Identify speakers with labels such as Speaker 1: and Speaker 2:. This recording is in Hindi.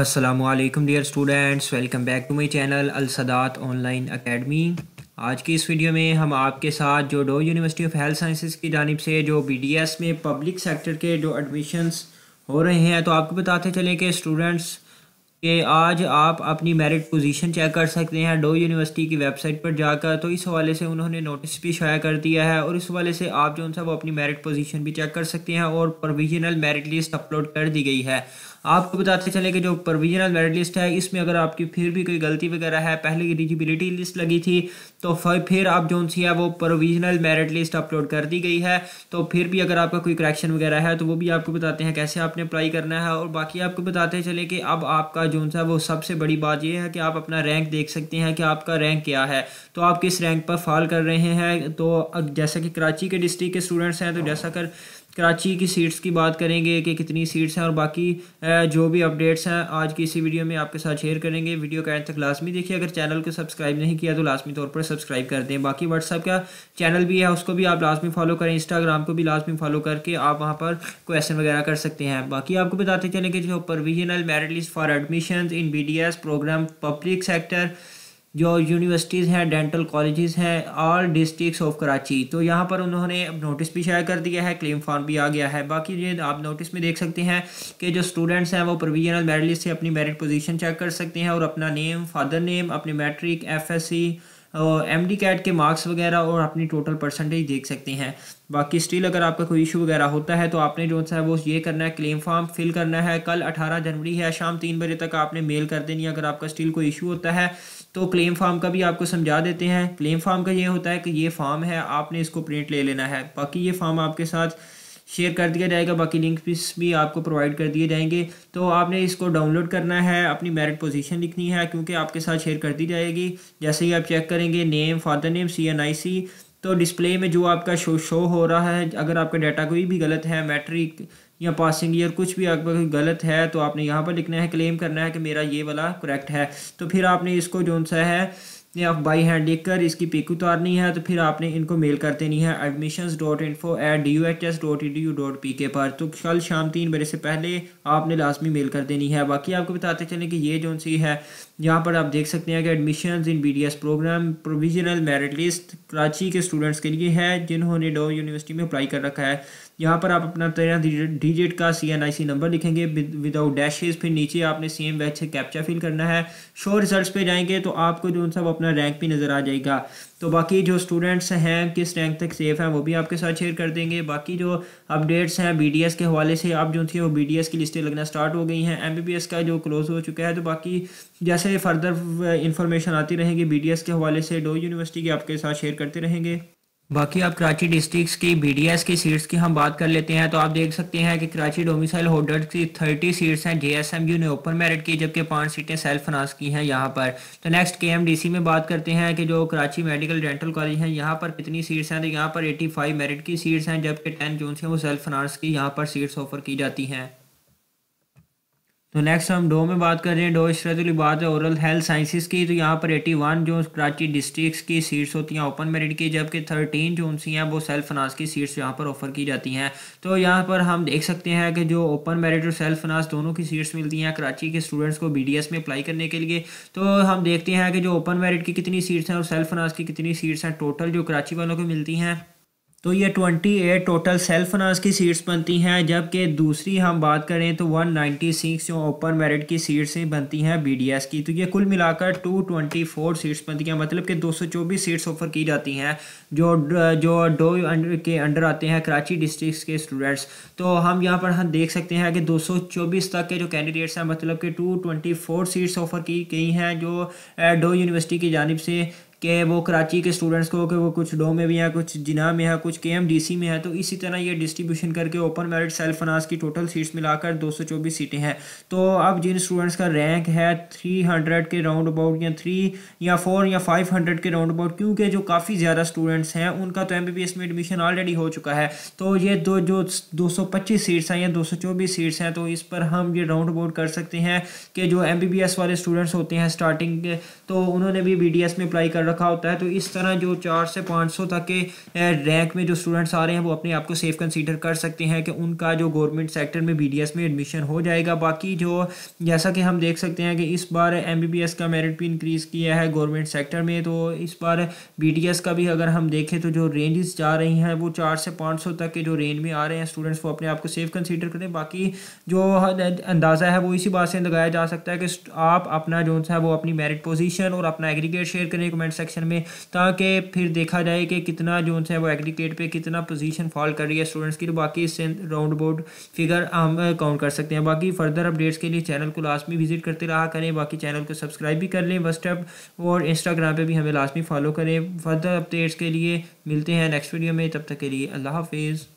Speaker 1: Aslam dear students welcome back to my channel Alsadat online academy आज की इस वीडियो में हम आपके साथ जो Dow university of health sciences की जानब से जो बी डी एस में पब्लिक सेक्टर के जो एडमिशन्स हो रहे हैं तो आपको बताते चलें कि स्टूडेंट्स कि आज आप अपनी मेरिट पोजीशन चेक कर सकते हैं डो यूनिवर्सिटी की वेबसाइट पर जाकर तो इस हवाले से उन्होंने नोटिस भी शाया कर दिया है और इस हवाले से आप जो सा वो अपनी मेरिट पोजीशन भी चेक कर सकते हैं और प्रोविजनल मेरिट लिस्ट अपलोड कर दी गई है आपको बताते चले कि जो प्रोविजनल मेरिट लिस्ट है इसमें अगर आपकी फिर भी कोई गलती वगैरह है पहले एलिजिबिलिटी लिस्ट लगी थी तो फिर आप जो सी है वो प्रोविजनल मेरिट लिस्ट अपलोड कर दी गई है तो फिर भी अगर आपका कोई करेक्शन वगैरह है तो वो भी आपको बताते हैं कैसे आपने अप्लाई करना है और बाकी आपको बताते चले कि अब आपका जोन्स है वो सबसे बड़ी बात ये है कि आप अपना रैंक देख सकते हैं कि आपका रैंक क्या है तो आप किस रैंक पर फॉल कर रहे हैं तो जैसा कि कराची के डिस्ट्रिक्ट के स्टूडेंट्स हैं तो जैसा कर कराची की सीट्स की बात करेंगे कि कितनी सीट्स हैं और बाकी जो भी अपडेट्स हैं आज की इसी वीडियो में आपके साथ शेयर करेंगे वीडियो का एंड तक लाजमी देखिए अगर चैनल को सब्सक्राइब नहीं किया तो लाजमी तौर पर सब्सक्राइब कर दें बाकी व्हाट्सअप का चैनल भी है उसको भी आप लाजमी फॉलो करें इंस्टाग्राम को भी लाजमी फॉलो करके आप वहाँ पर क्वेश्चन वगैरह कर सकते हैं बाकी आपको बताते चलें कि जो provisional merit list for admission in B program public sector जो यूनिवर्सिटीज़ हैं डेंटल कॉलेजेस हैं ऑल डिस्ट्रिक्स ऑफ कराची तो यहाँ पर उन्होंने अब नोटिस भी शेयर कर दिया है क्लेम फॉर्म भी आ गया है बाकी ये आप नोटिस में देख सकते हैं कि जो स्टूडेंट्स हैं वो प्रोविजनल मेरिट लिस्ट से अपनी मेरिट पोजीशन चेक कर सकते हैं और अपना नेम फादर नेम अपनी matric F S C M D CAT के मार्क्स वगैरह और अपनी टोटल परसेंटेज देख सकते हैं बाकी स्टिल अगर आपका कोई इशू वगैरह होता है तो आपने जो है वो ये करना है क्लेम फॉर्म फिल करना है कल 18 जनवरी है शाम तीन बजे तक आपने मेल कर देनी है अगर आपका स्टिल कोई इशू होता है तो क्लेम फॉर्म का भी आपको समझा देते हैं क्लेम फॉर्म का ये होता है कि ये फॉर्म है आपने इसको प्रिंट ले लेना है बाकी ये फॉर्म आपके साथ शेयर कर दिया जाएगा बाकी लिंक भी आपको प्रोवाइड कर दिए जाएंगे तो आपने इसको डाउनलोड करना है अपनी मेरिट पोजीशन लिखनी है क्योंकि आपके साथ शेयर कर दी जाएगी जैसे ही आप चेक करेंगे name father name C N I C तो डिस्प्ले में जो आपका शो शो हो रहा है अगर आपका डाटा कोई भी गलत है मैट्रिक या पासिंग ईयर कुछ भी आपका गलत है तो आपने यहाँ पर लिखना है क्लेम करना है कि मेरा ये वाला करेक्ट है तो फिर आपने इसको जो सा है ने आप बाई हैंड लिख कर इसकी पिक उतारनी है तो फिर आपने इनको मेल कर देनी है admission dot info at D U H S dot E D U dot P K पर तो कल शाम तीन बजे से पहले आपने लाजमी मेल कर देनी है बाकी आपको बताते चलें कि ये जो सी है यहाँ पर आप देख सकते हैं कि admission in B D S program provisional merit list Karachi के स्टूडेंट्स के लिए है जिन्होंने डो यूनिवर्सिटी में अप्लाई कर रखा है यहाँ पर आप अपना तेरह डिजिट का C N I C number लिखेंगे विदाउट डैशेज फिर नीचे आपने सेम वैच से कैप्चा फिल करना है शो रिजल्ट पे जाएंगे तो आपको जो सब अपना रैंक भी नज़र आ जाएगा तो बाकी जो स्टूडेंट्स हैं किस रैंक तक सेफ हैं वो भी आपके साथ शेयर कर देंगे बाकी जो अपडेट्स हैं बी के हवाले से आप जो थी वो बी की लिस्टें लगना स्टार्ट हो गई हैं एम का जो क्लोज़ हो चुका है तो बाकी जैसे फर्दर इन्फॉर्मेशन आती रहेगी बी के हवाले से डो यूनिवर्सिटी के आपके साथ शेयर करते रहेंगे बाकी आप कराची डिस्ट्रिक्ट की बीडीएस की सीट्स की हम बात कर लेते हैं तो आप देख सकते हैं कि कराची डोमिसाइल होल्डर्स की थर्टी सीट्स हैं जेएसएमयू ने ओपन मेरिट की जबकि पांच सीटें सेल्फ फाइनांस की हैं यहाँ पर तो नेक्स्ट केएमडीसी में बात करते हैं कि जो कराची मेडिकल डेंटल कॉलेज है यहाँ पर कितनी सीट्स हैं तो यहाँ पर एटी फाइव मेरिट की सीट्स हैं जबकि टेन जून से वो सेल्फ फाइनांस की यहाँ पर सीट्स ऑफर की जाती हैं तो नेक्स्ट हम डो में बात कर रहे हैं डो है औरल हेल्थ साइंसिस की तो यहाँ पर एटी वन जो कराची डिस्ट्रिक्स की सीट्स होती हैं ओपन मेरिट की जबकि थर्टीन जो उनसी हैं वो सेल्फ फाइनांस की सीट्स यहाँ पर ऑफर की जाती हैं तो यहाँ पर हम देख सकते हैं कि जो ओपन मेरिट और सेल्फ फाइनांस दोनों की सीट्स मिलती हैं कराची के स्टूडेंट्स को बी में अप्लाई करने के लिए तो हम देखते हैं कि जो ओपन मेरिट की कितनी सीट्स हैं और सेल्फ फाइनांस की कितनी सीट्स हैं टोटल जो कराची वालों को मिलती हैं तो ये twenty eight total self finance की सीट्स बनती हैं जबकि दूसरी हम बात करें तो वन नाइन्टी सिक्स जो ओपन मेरिट की सीट्स बनती हैं बी डी एस की तो ये कुल मिलाकर टू ट्वेंटी फोर सीट्स बनती हैं मतलब कि दो सौ चौबीस सीट्स ऑफर की जाती हैं जो जो डो के अंडर आते हैं कराची डिस्ट्रिक्स के स्टूडेंट्स तो हम यहाँ पर हम देख सकते हैं कि दो सौ चौबीस तक के जो कैंडिडेट्स हैं मतलब कि two twenty four seats offer की गई हैं जो डो यूनिवर्सिटी की जानब से कि वो कराची के स्टूडेंट्स को कि वो कुछ डो में भी हैं कुछ जिना में है कुछ के में है तो इसी तरह ये डिस्ट्रीब्यूशन करके ओपन मेरिट सेल्फ फनास की टोटल सीट्स मिलाकर 224 सीटें हैं तो अब जिन स्टूडेंट्स का रैंक है 300 के राउंड अबाउट या थ्री या फोर या हंड्रेड के राउंड अबाउट क्योंकि जो काफ़ी ज़्यादा स्टूडेंट्स हैं उनका तो एम में एडमिशन ऑलरेडी हो चुका है तो ये दो जो पच्चीस सीट्स हैं या चौबीस सीट्स हैं तो इस पर हम ये राउंड अबाउट कर सकते हैं कि जो एम वाले स्टूडेंट्स होते हैं स्टार्टिंग के तो उन्होंने भी बी में अप्लाई कर रखा होता है तो इस तरह जो चार से पाँच सौ तक के रैंक में जो स्टूडेंट्स आ रहे हैं वो अपने आप को सेफ कंसीडर कर सकते हैं कि उनका जो गवर्नमेंट सेक्टर में बी में एडमिशन हो जाएगा बाकी जो जैसा कि हम देख सकते हैं कि इस बार एम का मेरिट भी इंक्रीज़ किया है गवर्नमेंट सेक्टर में तो इस बार बी का भी अगर हम देखें तो जो रेंजेस जा रही हैं वो चार से पाँच तक के जो रेंज में आ रहे हैं स्टूडेंट्स वो अपने आप को सेफ कंसीडर करें बाकी जो अंदाज़ा है वो इसी बात से लगाया जा सकता है कि आप अपना जो है वो अपनी मेरिट पोजीशन और अपना एग्रीगेट शेयर करें कमेंट सेक्शन में ताकि फिर देखा जाए कि कितना जो है वो एग्रीकेट पे कितना पोजीशन फॉल कर रही है स्टूडेंट्स की तो बाकी इससे राउंड बोर्ड फिगर हम काउंट कर सकते हैं बाकी फर्दर अपडेट्स के लिए चैनल को में विजिट करते रहा करें बाकी चैनल को सब्सक्राइब भी कर लें व्हाट्सएप और इंस्टाग्राम पर भी हमें में फॉलो करें फर्दर अपडेट्स के लिए मिलते हैं नेक्स्ट वीडियो में तब तक के लिए अल्लाह हाफिज़